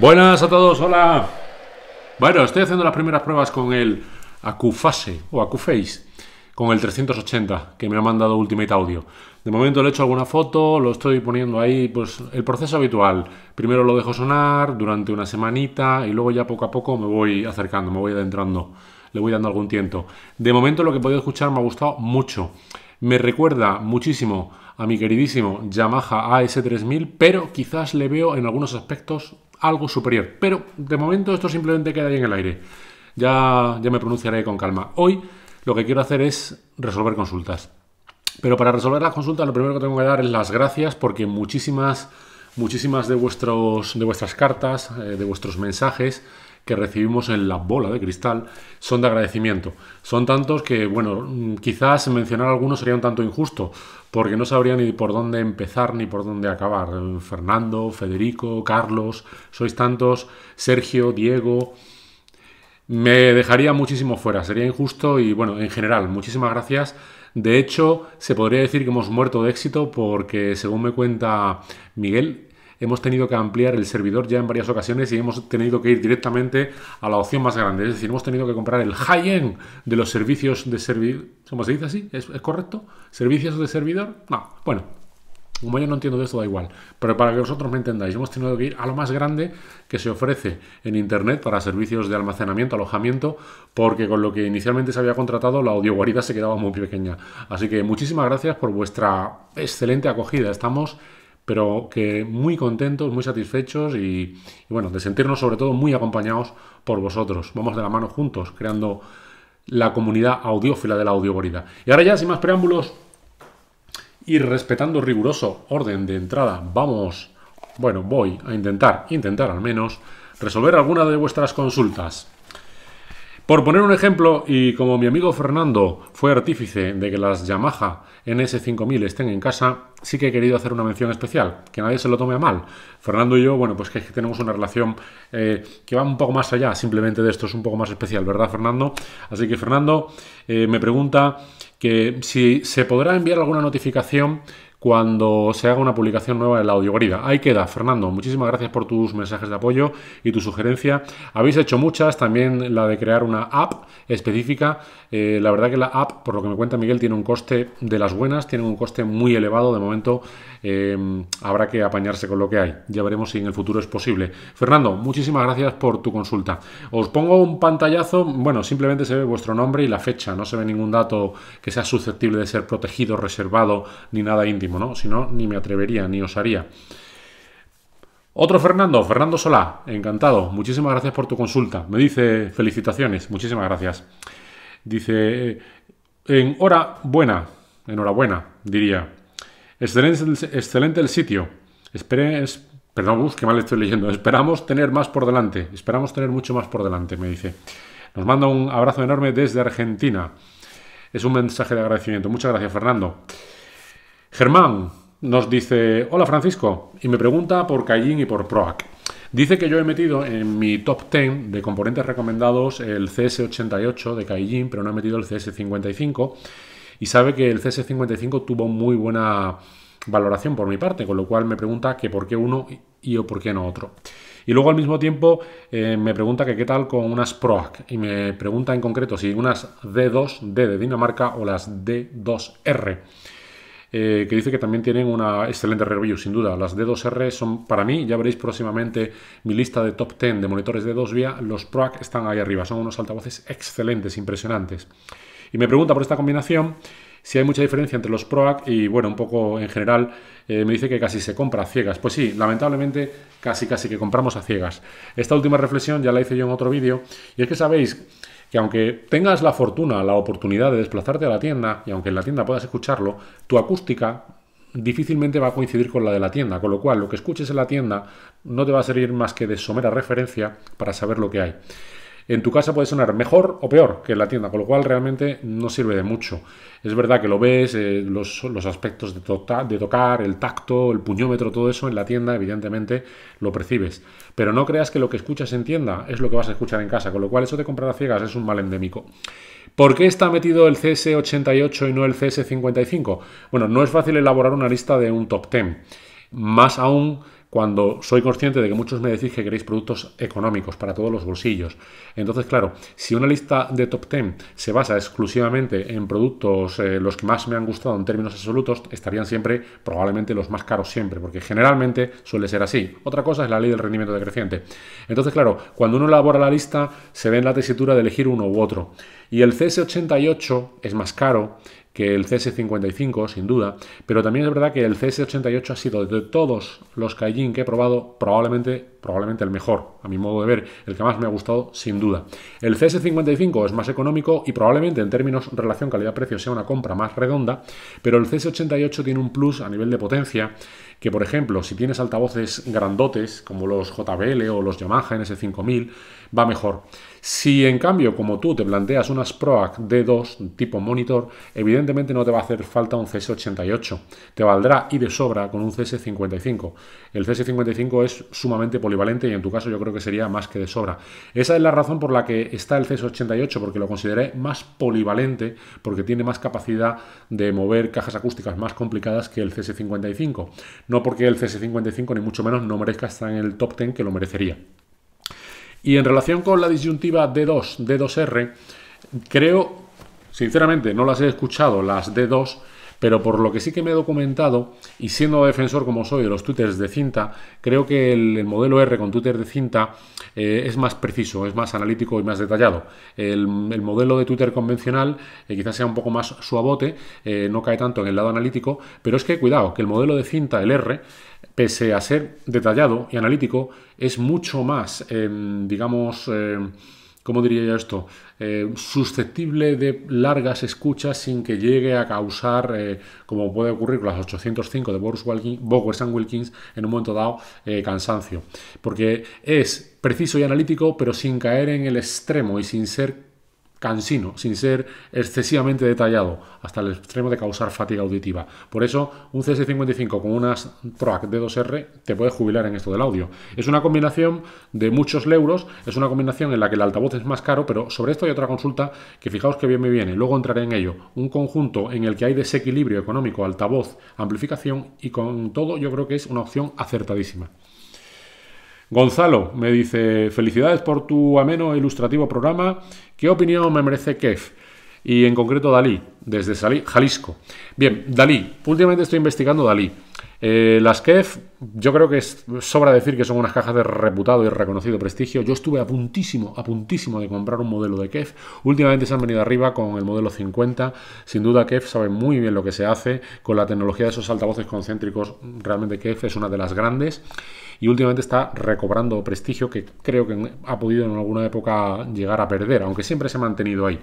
Buenas a todos, hola. Bueno, estoy haciendo las primeras pruebas con el Acufase o Acuface, con el 380 que me ha mandado Ultimate Audio. De momento le he hecho alguna foto, lo estoy poniendo ahí, pues el proceso habitual. Primero lo dejo sonar durante una semanita y luego ya poco a poco me voy acercando, me voy adentrando le voy dando algún tiento. De momento lo que he podido escuchar me ha gustado mucho. Me recuerda muchísimo a mi queridísimo Yamaha AS3000, pero quizás le veo en algunos aspectos algo superior. Pero de momento esto simplemente queda ahí en el aire. Ya, ya me pronunciaré con calma. Hoy lo que quiero hacer es resolver consultas. Pero para resolver las consultas lo primero que tengo que dar es las gracias porque muchísimas, muchísimas de, vuestros, de vuestras cartas, eh, de vuestros mensajes, que recibimos en la bola de cristal son de agradecimiento. Son tantos que, bueno, quizás mencionar algunos sería un tanto injusto, porque no sabría ni por dónde empezar ni por dónde acabar. Fernando, Federico, Carlos, sois tantos, Sergio, Diego. Me dejaría muchísimo fuera, sería injusto y bueno, en general, muchísimas gracias. De hecho, se podría decir que hemos muerto de éxito porque, según me cuenta Miguel, hemos tenido que ampliar el servidor ya en varias ocasiones y hemos tenido que ir directamente a la opción más grande. Es decir, hemos tenido que comprar el high-end de los servicios de servidor. ¿Cómo se dice así? ¿Es, correcto? ¿Servicios de servidor? No. Bueno, como yo no entiendo de esto, da igual. Pero para que vosotros me entendáis, hemos tenido que ir a lo más grande que se ofrece en Internet para servicios de almacenamiento, alojamiento, porque con lo que inicialmente se había contratado, la guarida se quedaba muy pequeña. Así que muchísimas gracias por vuestra excelente acogida. Estamos pero que muy contentos, muy satisfechos y, bueno, de sentirnos sobre todo muy acompañados por vosotros. Vamos de la mano juntos, creando la comunidad audiófila de la audioborida. Y ahora ya, sin más preámbulos y respetando riguroso orden de entrada, vamos, bueno, voy a intentar, intentar al menos, resolver alguna de vuestras consultas. Por poner un ejemplo, y como mi amigo Fernando fue artífice de que las Yamaha NS5000 estén en casa, sí que he querido hacer una mención especial, que nadie se lo tome a mal. Fernando y yo, bueno, pues que, tenemos una relación eh, que va un poco más allá, simplemente de esto es un poco más especial, ¿verdad, Fernando? Así que Fernando eh, me pregunta que si se podrá enviar alguna notificación cuando se haga una publicación nueva de la audiogrida. Ahí queda, Fernando. Muchísimas gracias por tus mensajes de apoyo y tu sugerencia. Habéis hecho muchas, también la de crear una app específica. Eh, la verdad que la app, por lo que me cuenta Miguel, tiene un coste de las buenas, tiene un coste muy elevado. De momento em, habrá que apañarse con lo que hay. Ya veremos si en el futuro es posible. Fernando, muchísimas gracias por tu consulta. Os pongo un pantallazo. Bueno, simplemente se ve vuestro nombre y la fecha. No se ve ningún dato que sea susceptible de ser protegido, reservado ni nada íntimo. Si no, ni me atrevería, ni osaría. Otro Fernando, Fernando Solá, encantado. Muchísimas gracias por tu consulta. Me dice felicitaciones, muchísimas gracias. Dice, en hora buena, enhorabuena, diría. Excelente, el sitio. esperes perdón, qué mal estoy leyendo. Esperamos tener más por delante. Esperamos tener mucho más por delante, me dice. Nos manda un abrazo enorme desde Argentina. Es un mensaje de agradecimiento. Muchas gracias, Fernando. Germán nos dice, hola Francisco, y me pregunta por Callin y por Proac. Dice que yo he metido en mi top 10 de componentes recomendados el CS88 de Callin, pero no he metido el CS55 y sabe que el CS55 tuvo muy buena valoración por mi parte, con lo cual me pregunta que por qué uno y o por qué no otro. Y luego al mismo tiempo eh, me pregunta que qué tal con unas PROAC y me pregunta en concreto si unas D2D de Dinamarca o las D2R. Eh, que dice que también tienen una excelente review, sin duda. Las D2R son para mí, ya veréis próximamente mi lista de top 10 de monitores de 2 vía, los PROAC están ahí arriba, son unos altavoces excelentes, impresionantes. Y me pregunta por esta combinación si hay mucha diferencia entre los PROAC y, bueno, un poco en general, eh, me dice que casi se compra ciegas. Pues sí, lamentablemente casi casi que compramos a ciegas. Esta última reflexión ya la hice yo en otro vídeo y es que sabéis que aunque tengas la fortuna, la oportunidad de desplazarte a la tienda y aunque en la tienda puedas escucharlo, tu acústica difícilmente va a coincidir con la de la tienda, con lo cual lo que escuches en la tienda no te va a servir más que de somera referencia para saber lo que hay en tu casa puede sonar mejor o peor que en la tienda, con lo cual realmente no sirve de mucho. Es verdad que lo ves, eh, los, aspectos de, tota, de tocar, el tacto, el puñómetro, todo eso en la tienda, evidentemente lo percibes. Pero no creas que lo que escuchas en tienda es lo que vas a escuchar en casa, con lo cual eso de comprar a ciegas es un mal endémico. ¿Por qué está metido el CS88 y no el CS55? Bueno, no es fácil elaborar una lista de un top 10. Más aún cuando soy consciente de que muchos me decís que queréis productos económicos para todos los bolsillos. Entonces, claro, si una lista de top 10 se basa exclusivamente en productos eh, los que más me han gustado en términos absolutos, estarían siempre probablemente los más caros siempre, porque generalmente suele ser así. Otra cosa es la ley del rendimiento decreciente. Entonces, claro, cuando uno elabora la lista, se ve en la tesitura de elegir uno u otro. Y el CS88 es más caro, que el CS55, sin duda, pero también es verdad que el CS88 ha sido de todos los que hay que he probado, probablemente, probablemente el mejor, a mi modo de ver, el que más me ha gustado, sin duda. El CS55 es más económico y probablemente en términos relación calidad-precio sea una compra más redonda, pero el CS88 tiene un plus a nivel de potencia que por ejemplo, si tienes altavoces grandotes, como los JBL o los Yamaha NS5000, va mejor. Si en cambio, como tú, te planteas unas PROAC D2 tipo monitor, evidentemente no te va a hacer falta un CS88. Te valdrá y de sobra con un CS55. El CS55 es sumamente polivalente y en tu caso yo creo que sería más que de sobra. Esa es la razón por la que está el CS88, porque lo consideré más polivalente, porque tiene más capacidad de mover cajas acústicas más complicadas que el CS55. No porque el CS55 ni mucho menos no merezca estar en el top 10 que lo merecería. Y en relación con la disyuntiva D2, D2R, creo, sinceramente, no las he escuchado, las D2, pero por lo que sí que me he documentado, y siendo defensor como soy de los túteres de cinta, creo que el, modelo R con tutor de cinta eh, es más preciso, es más analítico y más detallado. El, modelo de tutor convencional eh, quizás sea un poco más suavote, eh, no cae tanto en el lado analítico, pero es que cuidado, que el modelo de cinta, el R, pese a ser detallado y analítico, es mucho más, em, digamos, em, ¿cómo diría yo esto? Eh, susceptible de largas escuchas sin que llegue a causar, eh, como puede ocurrir con las 805 de Boris Wilkins, Wilkins en un momento dado, eh, cansancio. Porque es preciso y analítico, pero sin caer en el extremo y sin ser cansino, sin ser excesivamente detallado, hasta el extremo de causar fatiga auditiva. Por eso, un CS55 con unas Proac D2R te puede jubilar en esto del audio. Es una combinación de muchos euros, es una combinación en la que el altavoz es más caro, pero sobre esto hay otra consulta que fijaos que bien me viene, luego entraré en ello. Un conjunto en el que hay desequilibrio económico, altavoz, amplificación y con todo yo creo que es una opción acertadísima. Gonzalo me dice, felicidades por tu ameno e ilustrativo programa. ¿Qué opinión me merece Kef? Y en concreto Dalí, desde Jalisco. Bien, Dalí. Últimamente estoy investigando Dalí. Eh, las KEF, yo creo que es, sobra decir que son unas cajas de reputado y reconocido prestigio. Yo estuve a puntísimo, a puntísimo de comprar un modelo de KEF. Últimamente se han venido arriba con el modelo 50. Sin duda, KEF sabe muy bien lo que se hace con la tecnología de esos altavoces concéntricos. Realmente, KEF es una de las grandes y últimamente está recobrando prestigio que creo que ha podido en alguna época llegar a perder, aunque siempre se ha mantenido ahí.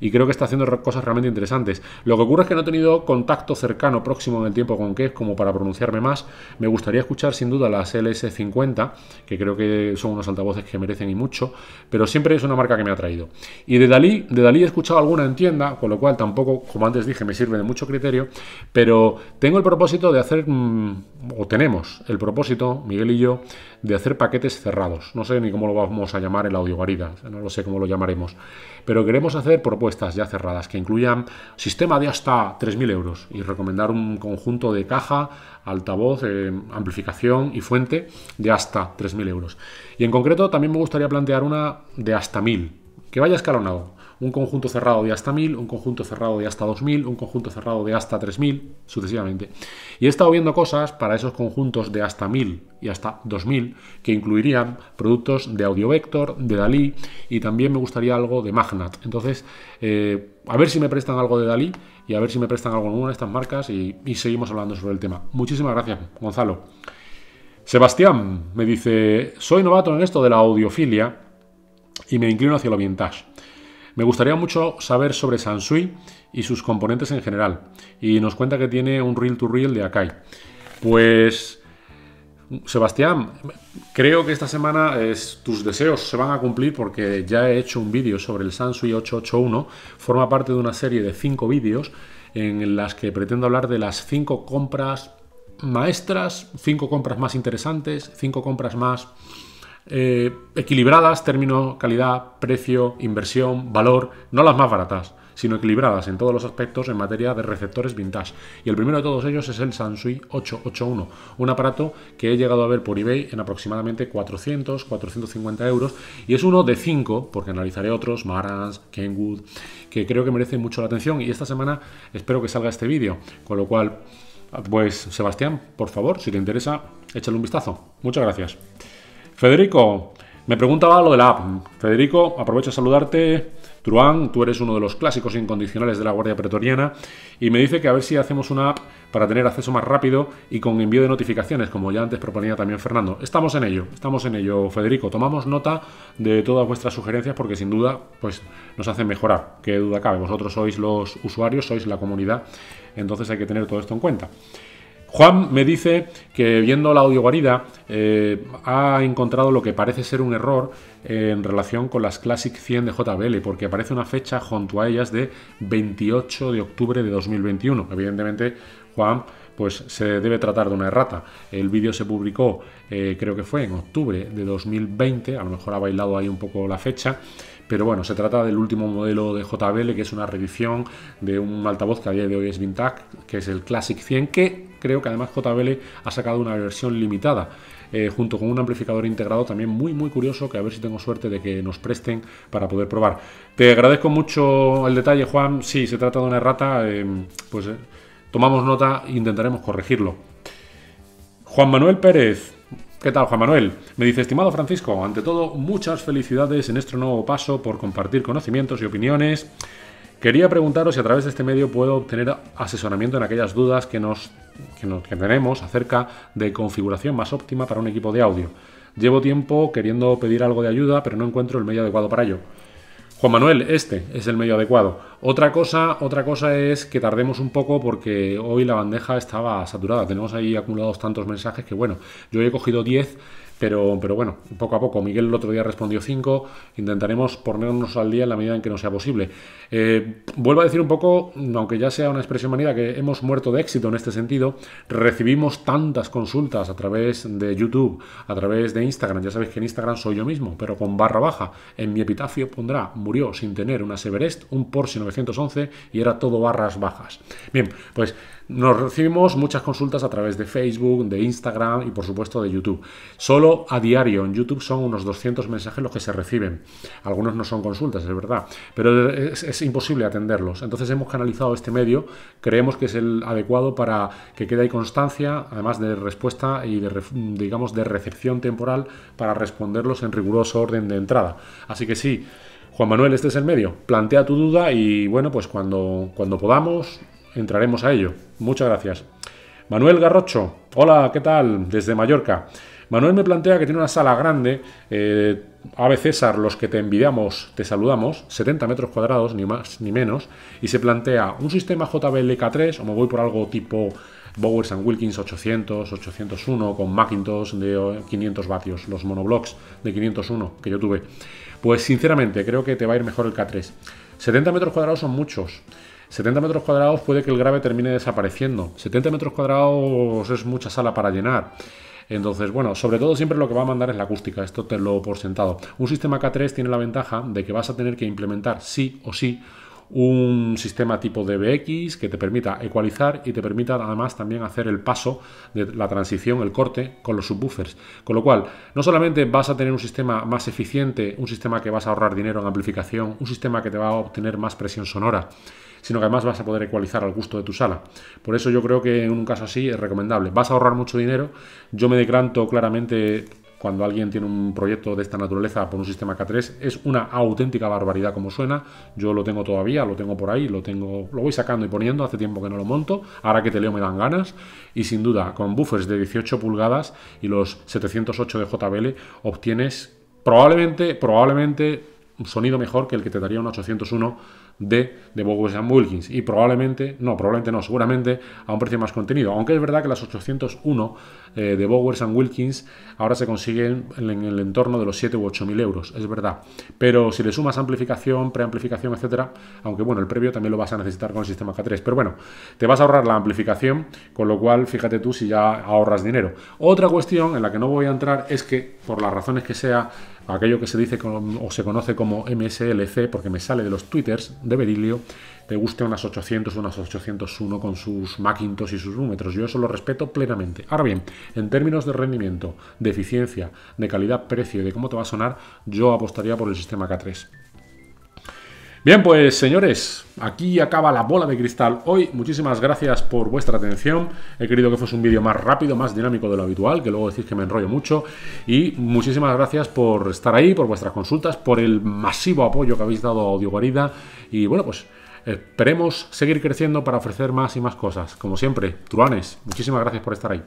Y creo que está haciendo cosas realmente interesantes. Lo que ocurre es que no he tenido contacto cercano, próximo en el tiempo con KEF como para más. Me gustaría escuchar sin duda las LS50, que creo que son unos altavoces que merecen y mucho, pero siempre es una marca que me ha traído. Y de Dalí, de Dalí he escuchado alguna en tienda, con lo cual tampoco, como antes dije, me sirve de mucho criterio, pero tengo el propósito de hacer, mm, o tenemos el propósito, Miguel y yo, de hacer paquetes cerrados. No sé ni cómo lo vamos a llamar el audio audiogarida, no lo sé cómo lo llamaremos, pero queremos hacer propuestas ya cerradas que incluyan sistema de hasta 3.000 euros y recomendar un conjunto de caja altavoz, eh, amplificación y fuente de hasta 3.000 euros. Y en concreto también me gustaría plantear una de hasta 1.000, que vaya escalonado. Un conjunto cerrado de hasta 1.000, un conjunto cerrado de hasta 2.000, un conjunto cerrado de hasta 3.000, sucesivamente. Y he estado viendo cosas para esos conjuntos de hasta 1.000 y hasta 2.000 que incluirían productos de Audio Vector, de Dalí y también me gustaría algo de Magnat. Entonces, eh, a ver si me prestan algo de Dalí y a ver si me prestan alguna de estas marcas y, seguimos hablando sobre el tema. Muchísimas gracias, Gonzalo. Sebastián me dice, soy novato en esto de la audiofilia y me inclino hacia lo vintage. Me gustaría mucho saber sobre Sansui y sus componentes en general. Y nos cuenta que tiene un reel to reel de Akai. Pues Sebastián, creo que esta semana es, tus deseos se van a cumplir porque ya he hecho un vídeo sobre el samsung 881. Forma parte de una serie de 5 vídeos en las que pretendo hablar de las 5 compras maestras, 5 compras más interesantes, 5 compras más eh, equilibradas, término, calidad, precio, inversión, valor, no las más baratas sino equilibradas en todos los aspectos en materia de receptores vintage. Y el primero de todos ellos es el Sansui 881, un aparato que he llegado a ver por eBay en aproximadamente 400, 450 euros, y es uno de cinco, porque analizaré otros, Marans, Kenwood, que creo que merecen mucho la atención, y esta semana espero que salga este vídeo, con lo cual... Pues Sebastián, por favor, si te interesa, échale un vistazo. Muchas gracias. Federico, me preguntaba lo de la app. Federico, aprovecho a saludarte. Truan, tú eres uno de los clásicos incondicionales de la Guardia Pretoriana, y me dice que a ver si hacemos una app para tener acceso más rápido y con envío de notificaciones, como ya antes proponía también Fernando. Estamos en ello, estamos en ello, Federico. Tomamos nota de todas vuestras sugerencias porque sin duda pues, nos hacen mejorar, qué duda cabe. Vosotros sois los usuarios, sois la comunidad, entonces hay que tener todo esto en cuenta. Juan me dice que viendo la audio guarida eh, ha encontrado lo que parece ser un error eh, en relación con las Classic 100 de JBL, porque aparece una fecha junto a ellas de 28 de octubre de 2021. Evidentemente, Juan pues se debe tratar de una errata. El vídeo se publicó, eh, creo que fue en octubre de 2020, a lo mejor ha bailado ahí un poco la fecha, pero bueno, se trata del último modelo de JBL, que es una revisión de un altavoz que a día de hoy es vintage, que es el Classic 100, que Creo que además JBL ha sacado una versión limitada. Eh, junto con un amplificador integrado también muy muy curioso que a ver si tengo suerte de que nos presten para poder probar. Te agradezco mucho el detalle Juan, sí, se trata de una errata, eh, pues eh, tomamos nota e intentaremos corregirlo. Juan Manuel Pérez, ¿Qué tal, Juan Manuel? Me dice, estimado Francisco, ante todo, muchas felicidades en este nuevo paso por compartir conocimientos y opiniones Quería preguntaros si a través de este medio puedo obtener asesoramiento en aquellas dudas que, nos, tenemos acerca de configuración más óptima para un equipo de audio. Llevo tiempo queriendo pedir algo de ayuda, pero no encuentro el medio adecuado para ello. Juan Manuel, este es el medio adecuado. Otra cosa, otra cosa es que tardemos un poco porque hoy la bandeja estaba saturada. Tenemos ahí acumulados tantos mensajes que bueno, yo he cogido 10 pero, pero bueno, poco a poco. Miguel el otro día respondió 5. Intentaremos ponernos al día en la medida en que no sea posible. Eh, vuelvo a decir un poco, aunque ya sea una expresión manida, que hemos muerto de éxito en este sentido. Recibimos tantas consultas a través de YouTube, a través de Instagram. Ya sabéis que en Instagram soy yo mismo, pero con barra baja. En mi epitafio pondrá, murió sin tener una Severest, un Porsche 911 y era todo barras bajas. Bien, pues nos recibimos muchas consultas a través de Facebook, de Instagram y por supuesto de YouTube. Solo a diario en YouTube son unos 200 mensajes los que se reciben. Algunos no son consultas, es verdad, pero es, imposible atenderlos. Entonces hemos canalizado este medio, creemos que es el adecuado para que quede ahí constancia, además de respuesta y de, digamos, de recepción temporal para responderlos en riguroso orden de entrada. Así que sí, Juan Manuel, este es el medio. Plantea tu duda y bueno, pues cuando, cuando podamos, entraremos a ello. Muchas gracias. Manuel Garrocho, hola, ¿qué tal? Desde Mallorca. Manuel me plantea que tiene una sala grande. Eh, Ave César, los que te enviamos, te saludamos. 70 metros cuadrados, ni más ni menos. Y se plantea un sistema jbl k 3 o me voy por algo tipo Bowers Wilkins 800, 801, con Macintosh de 500 vatios, los monoblocks de 501 que yo tuve. Pues sinceramente, creo que te va a ir mejor el K3. 70 metros cuadrados son muchos. 70 metros cuadrados puede que el grave termine desapareciendo. 70 metros cuadrados es mucha sala para llenar. Entonces, bueno, sobre todo siempre lo que va a mandar es la acústica, esto te lo por sentado. Un sistema K3 tiene la ventaja de que vas a tener que implementar sí o sí un sistema tipo DBX que te permita ecualizar y te permita además también hacer el paso de la transición, el corte con los subwoofers. Con lo cual, no solamente vas a tener un sistema más eficiente, un sistema que vas a ahorrar dinero en amplificación, un sistema que te va a obtener más presión sonora, sino que además vas a poder ecualizar al gusto de tu sala. Por eso yo creo que en un caso así es recomendable. Vas a ahorrar mucho dinero. Yo me decanto claramente cuando alguien tiene un proyecto de esta naturaleza por un sistema K3, es una auténtica barbaridad como suena. Yo lo tengo todavía, lo tengo por ahí, lo tengo, lo voy sacando y poniendo, hace tiempo que no lo monto, ahora que te leo me dan ganas. Y sin duda, con buffers de 18 pulgadas y los 708 de JBL, obtienes probablemente, probablemente un sonido mejor que el que te daría un 801 de, de and Wilkins. Y probablemente, no, probablemente no, seguramente a un precio más contenido. Aunque es verdad que las 801 de Bowers and Wilkins ahora se consiguen en, el entorno de los 7 u 8.000 mil euros, es verdad. Pero si le sumas amplificación, preamplificación, etcétera, aunque bueno, el previo también lo vas a necesitar con el sistema K3. Pero bueno, te vas a ahorrar la amplificación, con lo cual fíjate tú si ya ahorras dinero. Otra cuestión en la que no voy a entrar es que, por las razones que sea, aquello que se dice o se conoce como MSLC, porque me sale de los twitters de Berilio, te guste unas 800 unas 801 con sus Macintosh y sus números. Yo eso lo respeto plenamente. Ahora bien, en términos de rendimiento, de eficiencia, de calidad, precio y de cómo te va a sonar, yo apostaría por el sistema K3. Bien, pues señores, aquí acaba la bola de cristal hoy. Muchísimas gracias por vuestra atención. He querido que fuese un vídeo más rápido, más dinámico de lo habitual, que luego decís que me enrollo mucho. Y muchísimas gracias por estar ahí, por vuestras consultas, por el masivo apoyo que habéis dado a Audio Guarida. Y bueno, pues esperemos seguir creciendo para ofrecer más y más cosas. Como siempre, truanes, muchísimas gracias por estar ahí.